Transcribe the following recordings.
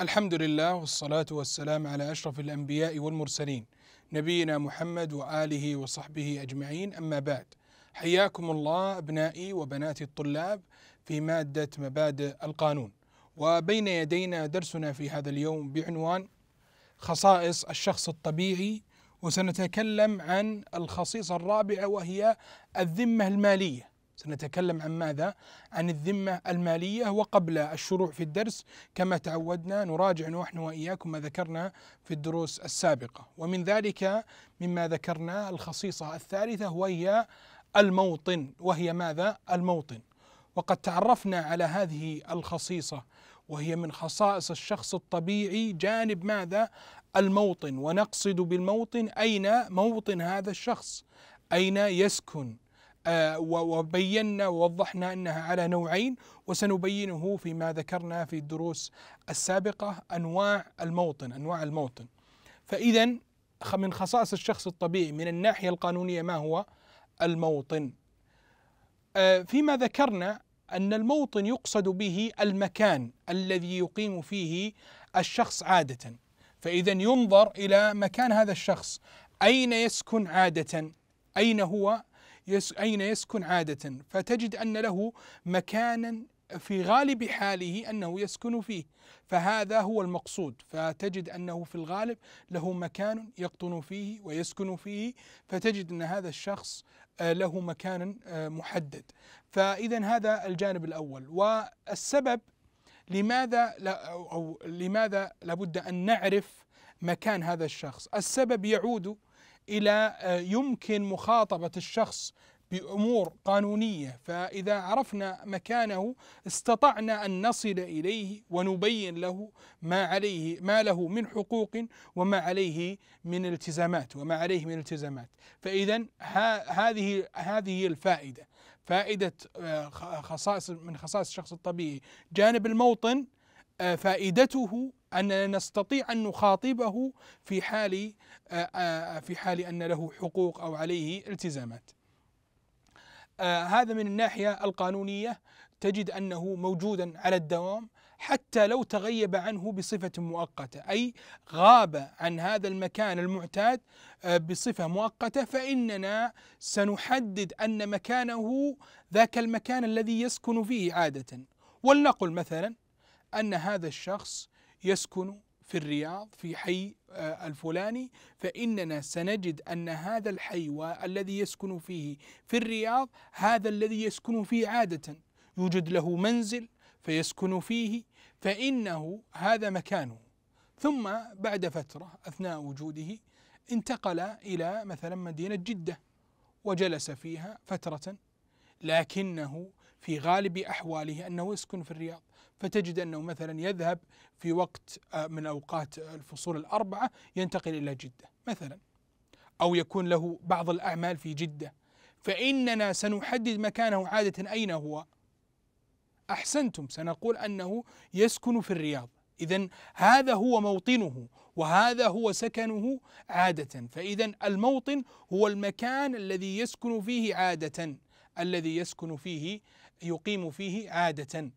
الحمد لله والصلاة والسلام على أشرف الأنبياء والمرسلين نبينا محمد وآله وصحبه أجمعين أما بعد حياكم الله أبنائي وبناتي الطلاب في مادة مبادئ القانون وبين يدينا درسنا في هذا اليوم بعنوان خصائص الشخص الطبيعي وسنتكلم عن الخصيصة الرابعة وهي الذمة المالية سنتكلم عن ماذا؟ عن الذمة المالية وقبل الشروع في الدرس كما تعودنا نراجع نحن وإياكم ما ذكرنا في الدروس السابقة ومن ذلك مما ذكرنا الخصيصة الثالثة وهي الموطن وهي ماذا؟ الموطن وقد تعرفنا على هذه الخصيصة وهي من خصائص الشخص الطبيعي جانب ماذا؟ الموطن ونقصد بالموطن أين موطن هذا الشخص؟ أين يسكن؟ آه، وبينا ووضحنا انها على نوعين وسنبينه فيما ذكرنا في الدروس السابقه انواع الموطن انواع الموطن. فاذا من خصائص الشخص الطبيعي من الناحيه القانونيه ما هو؟ الموطن. آه، فيما ذكرنا ان الموطن يقصد به المكان الذي يقيم فيه الشخص عاده. فاذا ينظر الى مكان هذا الشخص اين يسكن عاده؟ اين هو يس أين يسكن عادة فتجد أن له مكانا في غالب حاله انه يسكن فيه فهذا هو المقصود فتجد انه في الغالب له مكان يقطن فيه ويسكن فيه فتجد ان هذا الشخص آه، له مكان آه، محدد فاذا هذا الجانب الاول والسبب لماذا لا او لماذا لابد ان نعرف مكان هذا الشخص السبب يعود الى آه، يمكن مخاطبه الشخص بامور قانونيه فاذا عرفنا مكانه استطعنا ان نصل اليه ونبين له ما عليه ما له من حقوق وما عليه من التزامات وما عليه من التزامات فاذا هذه هذه الفائده فائده آه، خصائص من خصائص الشخص الطبيعي جانب الموطن آه، فائدته أننا نستطيع أن نخاطبه في حال آه، آه، في حال أن له حقوق أو عليه التزامات. آه، هذا من الناحية القانونية تجد أنه موجودا على الدوام حتى لو تغيب عنه بصفة مؤقتة أي غاب عن هذا المكان المعتاد بصفة مؤقتة فإننا سنحدد أن مكانه ذاك المكان الذي يسكن فيه عادة ولنقل مثلا أن هذا الشخص يسكن في الرياض في حي آه، الفلاني فإننا سنجد أن هذا الحي والذي يسكن فيه في الرياض هذا الذي يسكن فيه عادة يوجد له منزل فيسكن فيه فإنه هذا مكانه ثم بعد فترة أثناء وجوده انتقل إلى مثلا مدينة جدة وجلس فيها فترة لكنه في غالب أحواله أنه يسكن في الرياض فتجد أنه مثلا يذهب في وقت آه، من أوقات الفصول الأربعة ينتقل إلى جدة مثلا أو يكون له بعض الأعمال في جدة فإننا سنحدد مكانه عادة أين هو أحسنتم سنقول أنه يسكن في الرياض إذا هذا هو موطنه وهذا هو سكنه عادة فإذا الموطن هو المكان الذي يسكن فيه عادة الذي يسكن فيه يقيم فيه عادة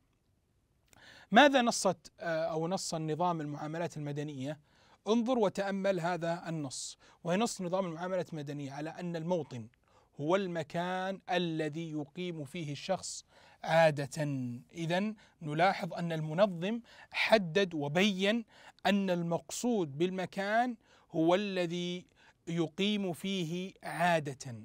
ماذا نصت آه، أو نص النظام المعاملات المدنية انظر وتأمل هذا النص وينص نظام المعاملات المدنية على أن الموطن هو المكان الذي يقيم فيه الشخص عادة إذا نلاحظ أن المنظم حدد وبين أن المقصود بالمكان هو الذي يقيم فيه عادة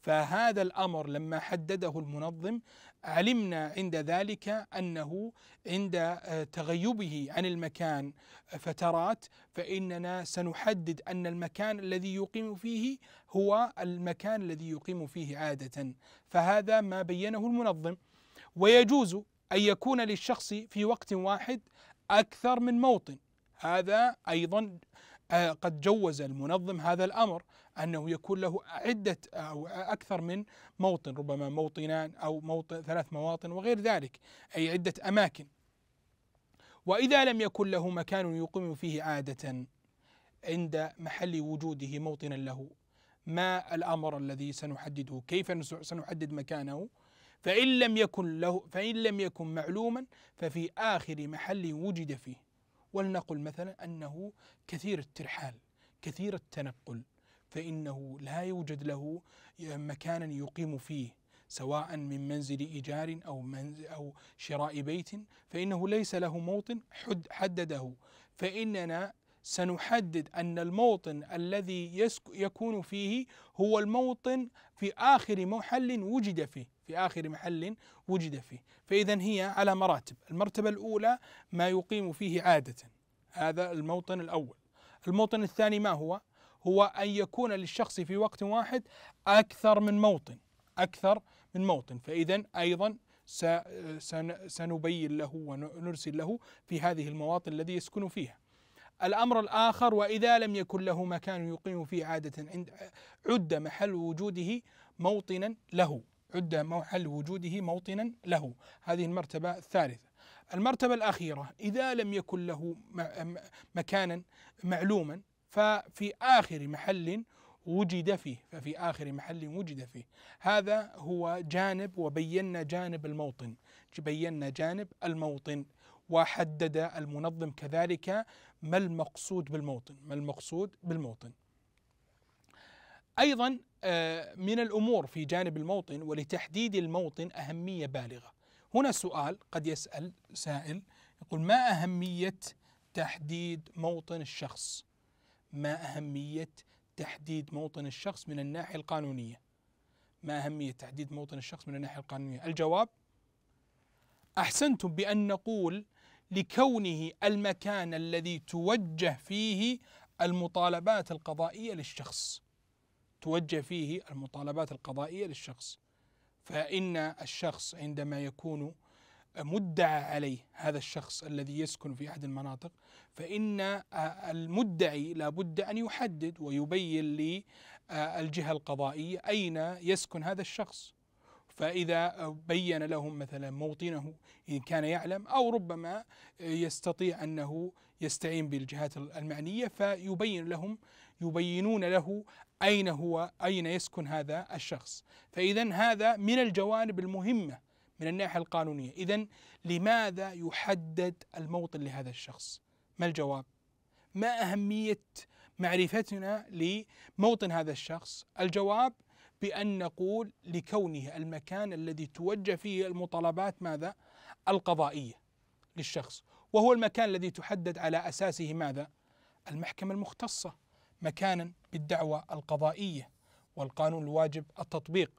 فهذا الأمر لما حدده المنظم علمنا عند ذلك انه عند آه، تغيبه عن المكان آه، فترات فاننا سنحدد ان المكان الذي يقيم فيه هو المكان الذي يقيم فيه عاده فهذا ما بينه المنظم ويجوز ان يكون للشخص في وقت واحد اكثر من موطن هذا ايضا آه، قد جوز المنظم هذا الامر انه يكون له عده او اكثر من موطن ربما موطنان او موطن ثلاث مواطن وغير ذلك اي عده اماكن واذا لم يكن له مكان يقيم فيه عاده عند محل وجوده موطنا له ما الامر الذي سنحدده كيف سنحدد مكانه فان لم يكن له فان لم يكن معلوما ففي اخر محل وجد فيه ولنقل مثلا أنه كثير الترحال كثير التنقل فإنه لا يوجد له مكانا يقيم فيه سواء من منزل إيجار أو منزل أو شراء بيت فإنه ليس له موطن حد حدده فإننا سنحدد أن الموطن الذي يكون فيه هو الموطن في آخر محل وجد فيه في آخر محل وجد فيه فإذا هي على مراتب المرتبة الأولى ما يقيم فيه عادة هذا الموطن الأول الموطن الثاني ما هو؟ هو أن يكون للشخص في وقت واحد أكثر من موطن أكثر من موطن فإذا أيضا سنبين له ونرسل له في هذه المواطن الذي يسكن فيها الأمر الآخر وإذا لم يكن له مكان يقيم فيه عادة عند عد محل وجوده موطنا له عد محل وجوده موطنا له هذه المرتبة الثالثة المرتبة الأخيرة إذا لم يكن له مكانا معلوما ففي آخر محل وجد فيه ففي آخر محل وجد فيه هذا هو جانب وبينا جانب الموطن بينا جانب الموطن وحدد المنظم كذلك ما المقصود بالموطن ما المقصود بالموطن أيضا آه، من الأمور في جانب الموطن ولتحديد الموطن أهمية بالغة هنا سؤال قد يسأل سائل يقول ما أهمية تحديد موطن الشخص ما أهمية تحديد موطن الشخص من الناحية القانونية ما أهمية تحديد موطن الشخص من الناحية القانونية الجواب أحسنتم بأن نقول لكونه المكان الذي توجه فيه المطالبات القضائية للشخص توجه فيه المطالبات القضائية للشخص فإن الشخص عندما يكون مدعى عليه هذا الشخص الذي يسكن في أحد المناطق فإن المدعي لابد أن يحدد ويبين للجهة القضائية أين يسكن هذا الشخص فإذا بين لهم مثلا موطنه إن كان يعلم أو ربما يستطيع أنه يستعين بالجهات المعنية فيبين لهم يبينون له أين هو أين يسكن هذا الشخص فإذا هذا من الجوانب المهمة من الناحية القانونية إذا لماذا يحدد الموطن لهذا الشخص ما الجواب ما أهمية معرفتنا لموطن هذا الشخص الجواب بأن نقول لكونه المكان الذي توجه فيه المطالبات ماذا؟ القضائية للشخص وهو المكان الذي تحدد على أساسه ماذا؟ المحكمة المختصة مكانا بالدعوة القضائية والقانون الواجب التطبيق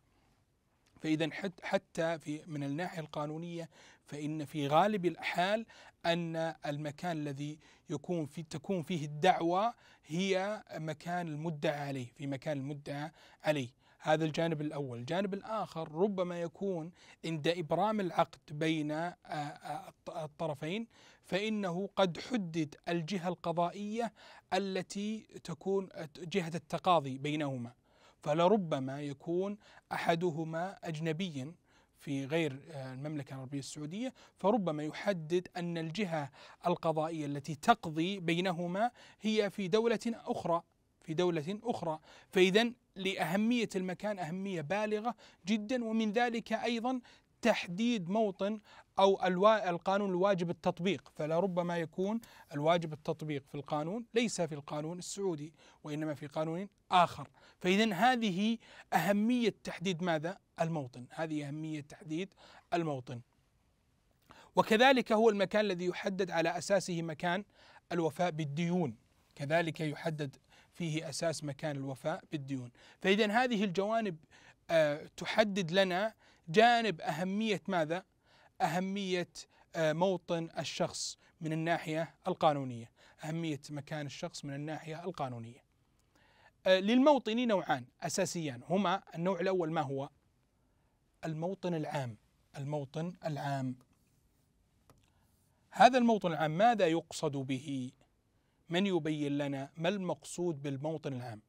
فإذا حتى في من الناحية القانونية فإن في غالب الأحال أن المكان الذي يكون في تكون فيه الدعوة هي مكان المدعى عليه في مكان المدعى عليه هذا الجانب الأول الجانب الآخر ربما يكون عند إبرام العقد بين آه، آه، الطرفين فإنه قد حدد الجهة القضائية التي تكون جهة التقاضي بينهما فلربما يكون أحدهما أجنبيا في غير آه، المملكة العربية السعودية فربما يحدد أن الجهة القضائية التي تقضي بينهما هي في دولة أخرى في دولة أخرى فإذا لأهمية المكان أهمية بالغة جدا ومن ذلك أيضا تحديد موطن أو القانون الواجب التطبيق فلربما يكون الواجب التطبيق في القانون ليس في القانون السعودي وإنما في قانون آخر فإذا هذه أهمية تحديد ماذا؟ الموطن هذه أهمية تحديد الموطن وكذلك هو المكان الذي يحدد على أساسه مكان الوفاء بالديون كذلك يحدد فيه اساس مكان الوفاء بالديون، فاذا هذه الجوانب آه، تحدد لنا جانب اهميه ماذا؟ اهميه آه، موطن الشخص من الناحيه القانونيه، اهميه مكان الشخص من الناحيه القانونيه. آه، للموطن نوعان اساسيان هما النوع الاول ما هو؟ الموطن العام، الموطن العام. هذا الموطن العام ماذا يقصد به؟ من يبين لنا ما المقصود بالموطن العام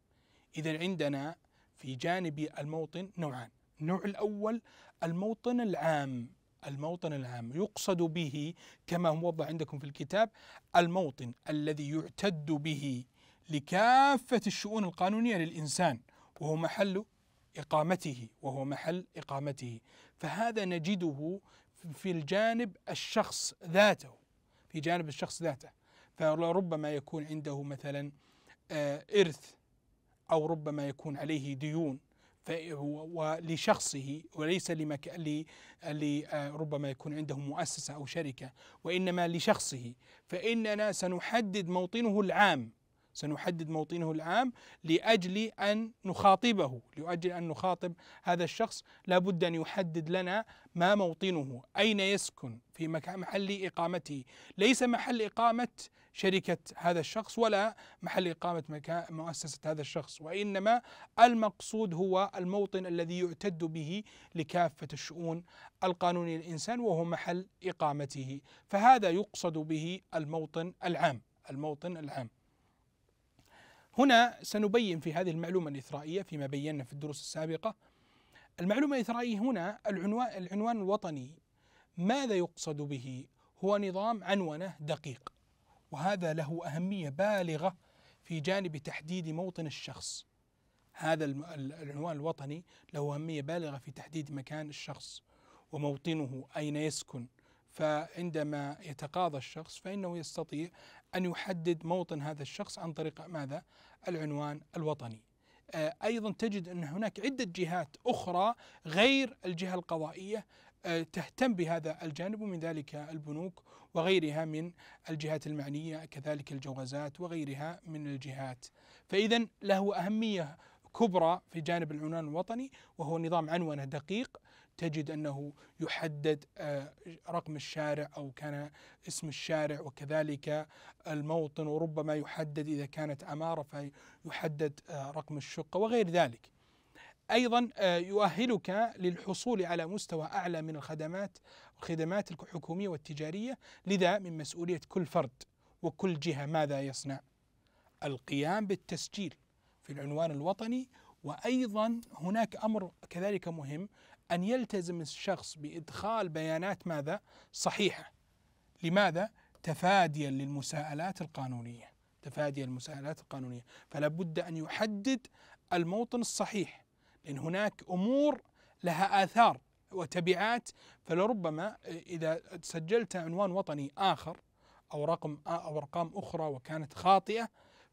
إذا عندنا في جانب الموطن نوعان النوع الأول الموطن العام الموطن العام يقصد به كما هو وضع عندكم في الكتاب الموطن الذي يعتد به لكافة الشؤون القانونية للإنسان وهو محل إقامته وهو محل إقامته فهذا نجده في الجانب الشخص ذاته في جانب الشخص ذاته فربما يكون عنده مثلا آه، إرث أو ربما يكون عليه ديون ولشخصه وليس لمك... ل... آه، ربما يكون عنده مؤسسة أو شركة وإنما لشخصه فإننا سنحدد موطنه العام سنحدد موطنه العام لأجل أن نخاطبه لأجل أن نخاطب هذا الشخص لا بد أن يحدد لنا ما موطنه أين يسكن في محل إقامته ليس محل إقامة شركة هذا الشخص ولا محل إقامة مؤسسة هذا الشخص وإنما المقصود هو الموطن الذي يعتد به لكافة الشؤون القانونية للإنسان وهو محل إقامته فهذا يقصد به الموطن العام الموطن العام هنا سنبين في هذه المعلومة الإثرائية فيما بينا في الدروس السابقة المعلومة الإثرائية هنا العنوان, العنوان الوطني ماذا يقصد به هو نظام عنونه دقيق وهذا له أهمية بالغة في جانب تحديد موطن الشخص هذا العنوان الوطني له أهمية بالغة في تحديد مكان الشخص وموطنه أين يسكن فعندما يتقاضى الشخص فإنه يستطيع أن يحدد موطن هذا الشخص عن طريق ماذا؟ العنوان الوطني آه، أيضا تجد أن هناك عدة جهات أخرى غير الجهة القضائية آه، تهتم بهذا الجانب ومن ذلك البنوك وغيرها من الجهات المعنية كذلك الجوازات وغيرها من الجهات فإذا له أهمية كبرى في جانب العنوان الوطني وهو نظام عنونه دقيق تجد انه يحدد آه، رقم الشارع او كان اسم الشارع وكذلك الموطن وربما يحدد اذا كانت عماره فيحدد آه، رقم الشقه وغير ذلك. ايضا آه، يؤهلك للحصول على مستوى اعلى من الخدمات الخدمات الحكوميه والتجاريه لذا من مسؤوليه كل فرد وكل جهه ماذا يصنع؟ القيام بالتسجيل في العنوان الوطني وايضا هناك امر كذلك مهم ان يلتزم الشخص بادخال بيانات ماذا؟ صحيحه. لماذا؟ تفاديا للمساءلات القانونيه، تفاديا للمساءلات القانونيه، فلا بد ان يحدد الموطن الصحيح، لان هناك امور لها اثار وتبعات فلربما اذا سجلت عنوان وطني اخر او رقم او ارقام اخرى وكانت خاطئه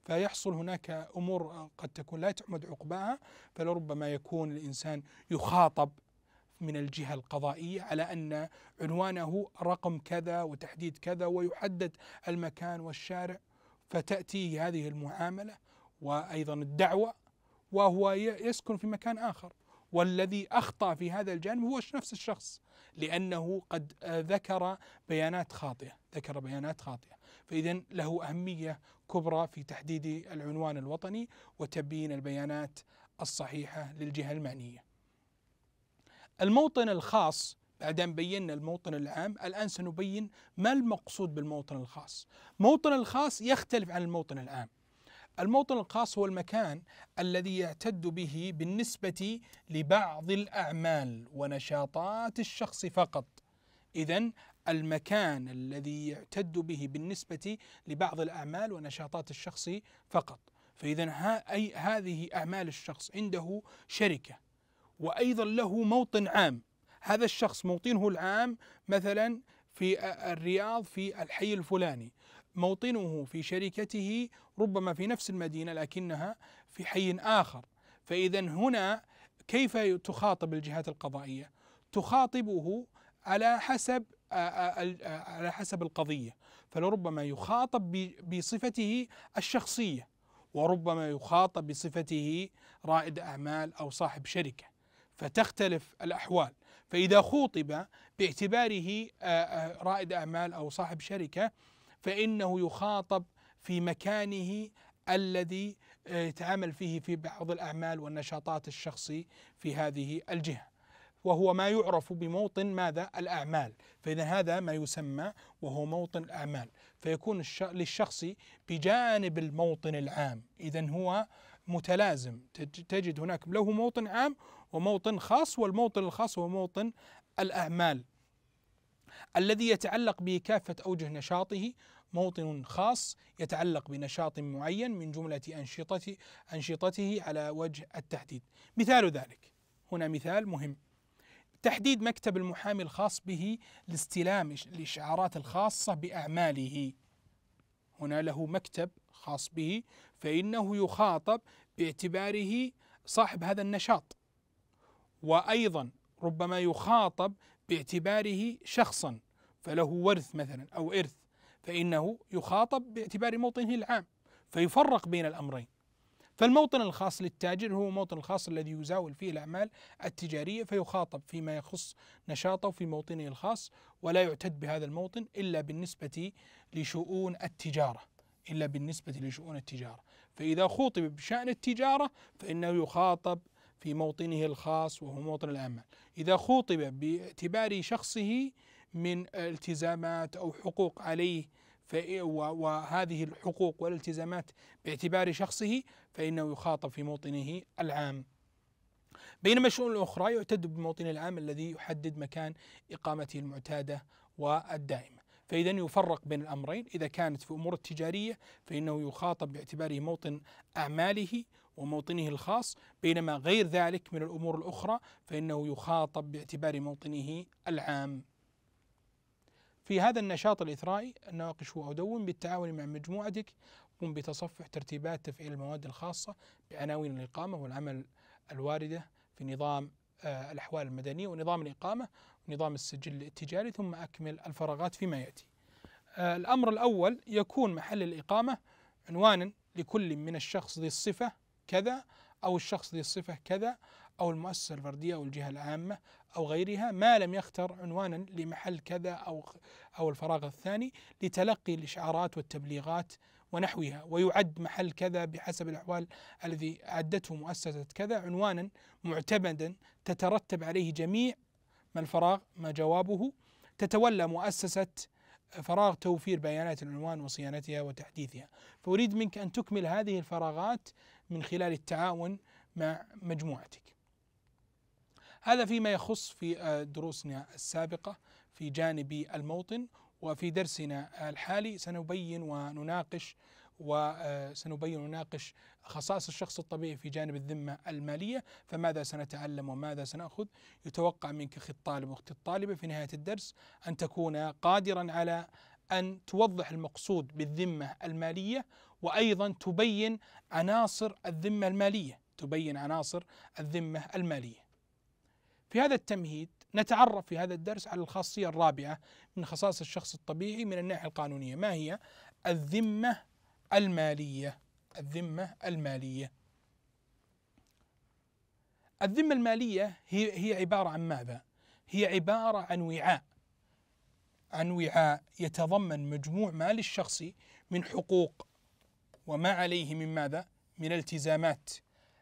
فيحصل هناك امور قد تكون لا تعمد عقباها فلربما يكون الانسان يخاطب من الجهة القضائية على أن عنوانه رقم كذا وتحديد كذا ويحدد المكان والشارع فتأتي هذه المعاملة وأيضا الدعوة وهو يسكن في مكان آخر والذي أخطأ في هذا الجانب هو نفس الشخص لأنه قد آه، ذكر بيانات خاطئة ذكر بيانات خاطئة فإذا له أهمية كبرى في تحديد العنوان الوطني وتبيين البيانات الصحيحة للجهة المعنية الموطن الخاص بعد أن بينا الموطن العام الآن سنبين ما المقصود بالموطن الخاص موطن الخاص يختلف عن الموطن العام الموطن الخاص هو المكان الذي يعتد به بالنسبة لبعض الأعمال ونشاطات الشخص فقط إذا المكان الذي يعتد به بالنسبة لبعض الأعمال ونشاطات الشخص فقط فإذا أي هذه أعمال الشخص عنده شركة وأيضا له موطن عام هذا الشخص موطنه العام مثلا في الرياض في الحي الفلاني موطنه في شركته ربما في نفس المدينة لكنها في حي آخر فإذا هنا كيف تخاطب الجهات القضائية تخاطبه على حسب آه، آه، آه، على حسب القضية فلربما يخاطب بصفته الشخصية وربما يخاطب بصفته رائد أعمال أو صاحب شركة فتختلف الأحوال فإذا خوطب باعتباره رائد أعمال أو صاحب شركة فإنه يخاطب في مكانه الذي يتعامل فيه في بعض الأعمال والنشاطات الشخصي في هذه الجهة وهو ما يعرف بموطن ماذا الأعمال فإذا هذا ما يسمى وهو موطن الأعمال فيكون للشخص بجانب الموطن العام إذا هو متلازم تجد هناك له موطن عام وموطن خاص والموطن الخاص هو موطن الأعمال الذي يتعلق به كافة أوجه نشاطه موطن خاص يتعلق بنشاط معين من جملة أنشطته, أنشطته على وجه التحديد مثال ذلك هنا مثال مهم تحديد مكتب المحامي الخاص به لاستلام الإشعارات الخاصة بأعماله هنا له مكتب خاص به فإنه يخاطب باعتباره صاحب هذا النشاط وأيضا ربما يخاطب باعتباره شخصا فله ورث مثلا أو إرث فإنه يخاطب باعتبار موطنه العام فيفرق بين الأمرين فالموطن الخاص للتاجر هو الموطن الخاص الذي يزاول فيه الأعمال التجارية فيخاطب فيما يخص نشاطه في موطنه الخاص ولا يعتد بهذا الموطن إلا بالنسبة لشؤون التجارة إلا بالنسبة لشؤون التجارة فإذا خوطب بشأن التجارة فإنه يخاطب في موطنه الخاص وهو موطن الأعمال إذا خوطب باعتبار شخصه من التزامات أو حقوق عليه وهذه الحقوق والالتزامات باعتبار شخصه فإنه يخاطب في موطنه العام بينما الشؤون الأخرى يعتد بالموطن العام الذي يحدد مكان إقامته المعتادة والدائمة فإذا يفرق بين الأمرين إذا كانت في أمور التجارية فإنه يخاطب باعتباره موطن أعماله وموطنه الخاص بينما غير ذلك من الأمور الأخرى فإنه يخاطب باعتبار موطنه العام في هذا النشاط الإثرائي أناقش وأدون بالتعاون مع مجموعتك قم بتصفح ترتيبات تفعيل المواد الخاصة بعناوين الإقامة والعمل الواردة في نظام آه، الأحوال المدنية ونظام الإقامة ونظام السجل التجاري ثم أكمل الفراغات فيما يأتي آه، الأمر الأول يكون محل الإقامة عنوانا لكل من الشخص ذي الصفة كذا أو الشخص ذي الصفة كذا أو المؤسسة الفردية أو الجهة العامة أو غيرها ما لم يختر عنوانا لمحل كذا أو أو الفراغ الثاني لتلقي الإشعارات والتبليغات ونحوها ويعد محل كذا بحسب الأحوال الذي عدته مؤسسة كذا عنوانا معتمدا تترتب عليه جميع ما الفراغ ما جوابه تتولى مؤسسة فراغ توفير بيانات العنوان وصيانتها وتحديثها فأريد منك أن تكمل هذه الفراغات من خلال التعاون مع مجموعتك هذا فيما يخص في آه، دروسنا السابقة في جانب الموطن وفي درسنا الحالي سنبين ونناقش وسنبين آه، ونناقش خصائص الشخص الطبيعي في جانب الذمة المالية فماذا سنتعلم وماذا سنأخذ يتوقع منك أخي الطالب وأختي الطالبة في نهاية الدرس أن تكون قادرا على أن توضح المقصود بالذمة المالية وأيضا تبين عناصر الذمة المالية تبين عناصر الذمة المالية في هذا التمهيد نتعرف في هذا الدرس على الخاصية الرابعة من خصائص الشخص الطبيعي من الناحية القانونية ما هي؟ الذمة المالية الذمة المالية الذمة المالية هي هي عبارة عن ماذا؟ هي عبارة عن وعاء عن وعاء يتضمن مجموع مال الشخص من حقوق وما عليه من ماذا؟ من التزامات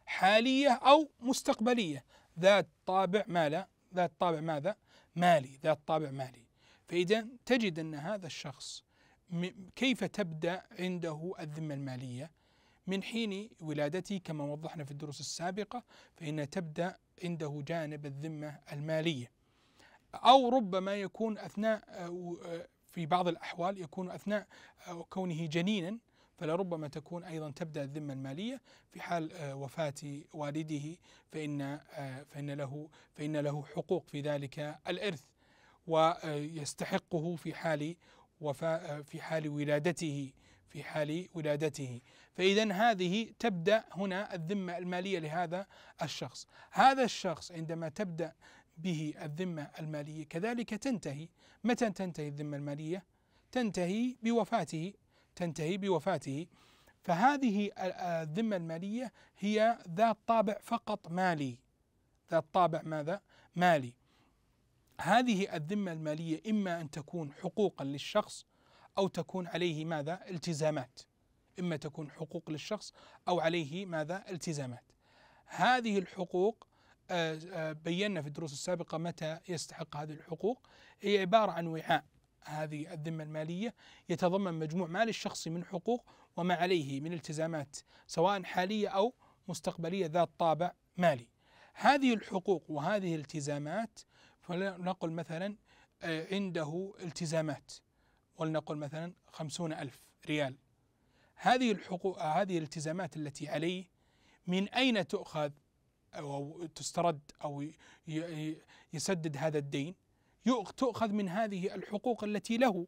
حالية أو مستقبلية ذات طابع مالا ذات طابع ماذا؟ مالي ذات طابع مالي فإذا تجد أن هذا الشخص كيف تبدأ عنده الذمة المالية من حين ولادته كما وضحنا في الدروس السابقة فإن تبدأ عنده جانب الذمة المالية أو ربما يكون أثناء آه، في بعض الأحوال يكون أثناء آه، كونه جنينا فلربما تكون أيضا تبدأ الذمة المالية في حال آه، وفاة والده فإن آه، فإن له فإن له حقوق في ذلك الإرث ويستحقه في حال وفاة آه، في حال ولادته في حال ولادته فإذا هذه تبدأ هنا الذمة المالية لهذا الشخص هذا الشخص عندما تبدأ به الذمة المالية كذلك تنتهي متى تنتهي الذمة المالية؟ تنتهي بوفاته تنتهي بوفاته فهذه آه، الذمة المالية هي ذات طابع فقط مالي ذات طابع ماذا؟ مالي هذه الذمة المالية إما أن تكون حقوقا للشخص أو تكون عليه ماذا؟ التزامات إما تكون حقوق للشخص أو عليه ماذا؟ التزامات هذه الحقوق آه، آه، بينا في الدروس السابقة متى يستحق هذه الحقوق هي عبارة عن وعاء هذه الذمة المالية يتضمن مجموع مال الشخص من حقوق وما عليه من التزامات سواء حالية أو مستقبلية ذات طابع مالي هذه الحقوق وهذه الالتزامات فلنقل مثلا آه، عنده التزامات ولنقل مثلا خمسون ألف ريال هذه الحقوق آه، هذه الالتزامات التي عليه من أين تؤخذ أو تسترد أو يسدد هذا الدين تؤخذ من هذه الحقوق التي له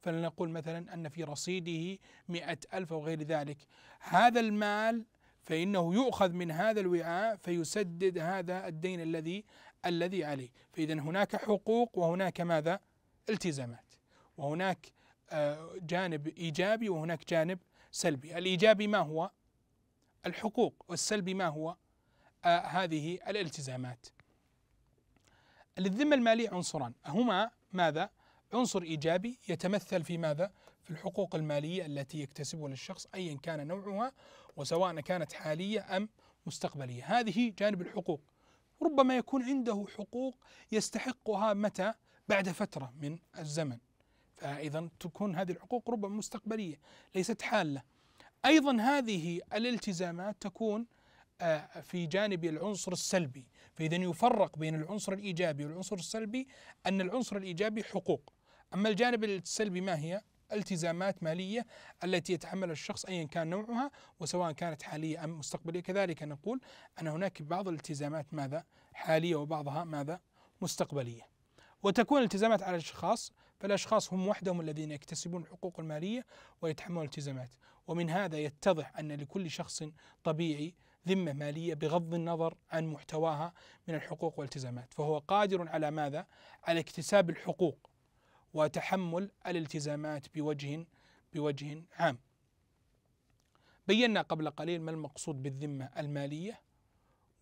فلنقول مثلا أن في رصيده مئة ألف أو غير ذلك هذا المال فإنه يؤخذ من هذا الوعاء فيسدد هذا الدين الذي الذي عليه فإذا هناك حقوق وهناك ماذا التزامات وهناك آه، جانب إيجابي وهناك جانب سلبي الإيجابي ما هو الحقوق والسلبي ما هو آه، هذه الالتزامات للذمه المالية عنصران هما ماذا؟ عنصر إيجابي يتمثل في ماذا؟ في الحقوق المالية التي يكتسبها للشخص أيا كان نوعها وسواء كانت حالية أم مستقبلية هذه جانب الحقوق ربما يكون عنده حقوق يستحقها متى؟ بعد فترة من الزمن فإذا تكون هذه الحقوق ربما مستقبلية ليست حالة أيضا هذه الالتزامات تكون آه، في جانب العنصر السلبي فإذا يفرق بين العنصر الإيجابي والعنصر السلبي أن العنصر الإيجابي حقوق أما الجانب السلبي ما هي؟ التزامات مالية التي يتحملها الشخص أيا كان نوعها وسواء كانت حالية أم مستقبلية كذلك نقول أن هناك بعض الالتزامات ماذا حالية وبعضها ماذا مستقبلية وتكون الالتزامات على الأشخاص فالأشخاص هم وحدهم الذين يكتسبون الحقوق المالية ويتحملون الالتزامات ومن هذا يتضح أن لكل شخص طبيعي ذمة مالية بغض النظر عن محتواها من الحقوق والالتزامات فهو قادر على ماذا؟ على اكتساب الحقوق وتحمل الالتزامات بوجه بوجه عام بينا قبل قليل ما المقصود بالذمة المالية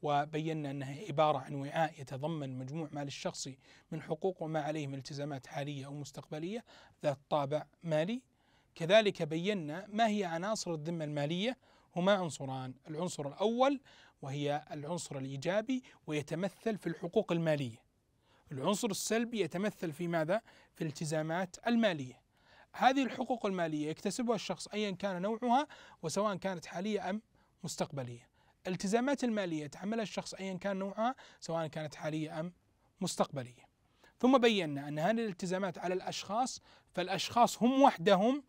وبينا أنها عبارة عن وعاء يتضمن مجموع مال الشخصي من حقوق وما عليه من التزامات حالية أو مستقبلية ذات طابع مالي كذلك بينا ما هي عناصر الذمة المالية هما عنصران العنصر الأول وهي العنصر الإيجابي ويتمثل في الحقوق المالية العنصر السلبي يتمثل في ماذا؟ في الالتزامات المالية هذه الحقوق المالية يكتسبها الشخص أيا كان نوعها وسواء كانت حالية أم مستقبلية الالتزامات المالية يتحملها الشخص أيا كان نوعها سواء كانت حالية أم مستقبلية ثم بينا أن هذه الالتزامات على الأشخاص فالأشخاص هم وحدهم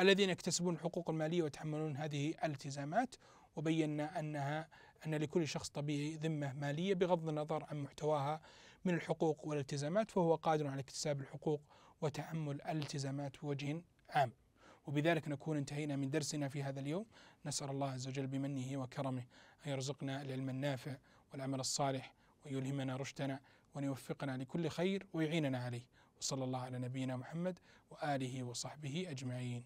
الذين يكتسبون الحقوق المالية ويتحملون هذه الالتزامات وبينا أنها أن لكل شخص طبيعي ذمة مالية بغض النظر عن محتواها من الحقوق والالتزامات فهو قادر على اكتساب الحقوق وتحمل الالتزامات بوجه عام وبذلك نكون انتهينا من درسنا في هذا اليوم نسأل الله عز وجل بمنه وكرمه أن يرزقنا العلم النافع والعمل الصالح ويلهمنا رشدنا وأن يوفقنا لكل خير ويعيننا عليه وصلى الله على نبينا محمد وآله وصحبه أجمعين